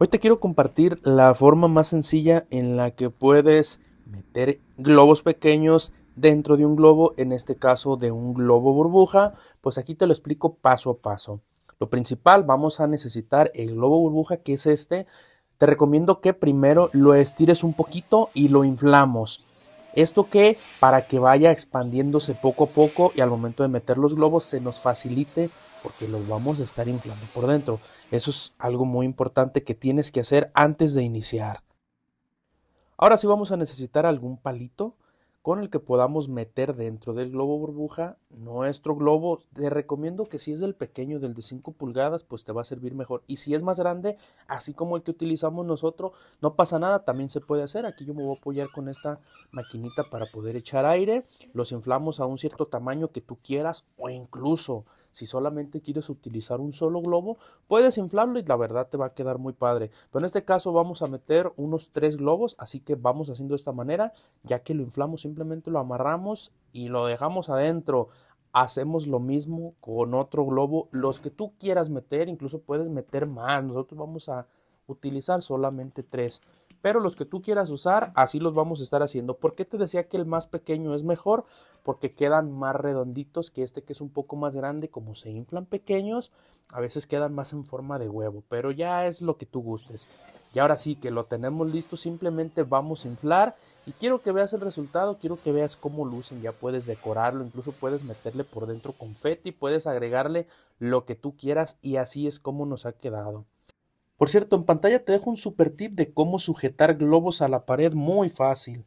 Hoy te quiero compartir la forma más sencilla en la que puedes meter globos pequeños dentro de un globo, en este caso de un globo burbuja, pues aquí te lo explico paso a paso. Lo principal, vamos a necesitar el globo burbuja que es este. Te recomiendo que primero lo estires un poquito y lo inflamos. Esto que para que vaya expandiéndose poco a poco y al momento de meter los globos se nos facilite porque los vamos a estar inflando por dentro. Eso es algo muy importante que tienes que hacer antes de iniciar. Ahora sí vamos a necesitar algún palito con el que podamos meter dentro del globo burbuja nuestro globo. Te recomiendo que si es del pequeño, del de 5 pulgadas, pues te va a servir mejor. Y si es más grande, así como el que utilizamos nosotros, no pasa nada, también se puede hacer. Aquí yo me voy a apoyar con esta maquinita para poder echar aire. Los inflamos a un cierto tamaño que tú quieras o incluso si solamente quieres utilizar un solo globo, puedes inflarlo y la verdad te va a quedar muy padre. Pero en este caso vamos a meter unos tres globos, así que vamos haciendo de esta manera, ya que lo inflamos simplemente lo amarramos y lo dejamos adentro. Hacemos lo mismo con otro globo, los que tú quieras meter, incluso puedes meter más. Nosotros vamos a utilizar solamente tres pero los que tú quieras usar, así los vamos a estar haciendo. ¿Por qué te decía que el más pequeño es mejor? Porque quedan más redonditos que este que es un poco más grande, como se inflan pequeños, a veces quedan más en forma de huevo, pero ya es lo que tú gustes. Y ahora sí que lo tenemos listo, simplemente vamos a inflar y quiero que veas el resultado, quiero que veas cómo lucen, ya puedes decorarlo, incluso puedes meterle por dentro confeti, puedes agregarle lo que tú quieras y así es como nos ha quedado. Por cierto, en pantalla te dejo un super tip de cómo sujetar globos a la pared muy fácil.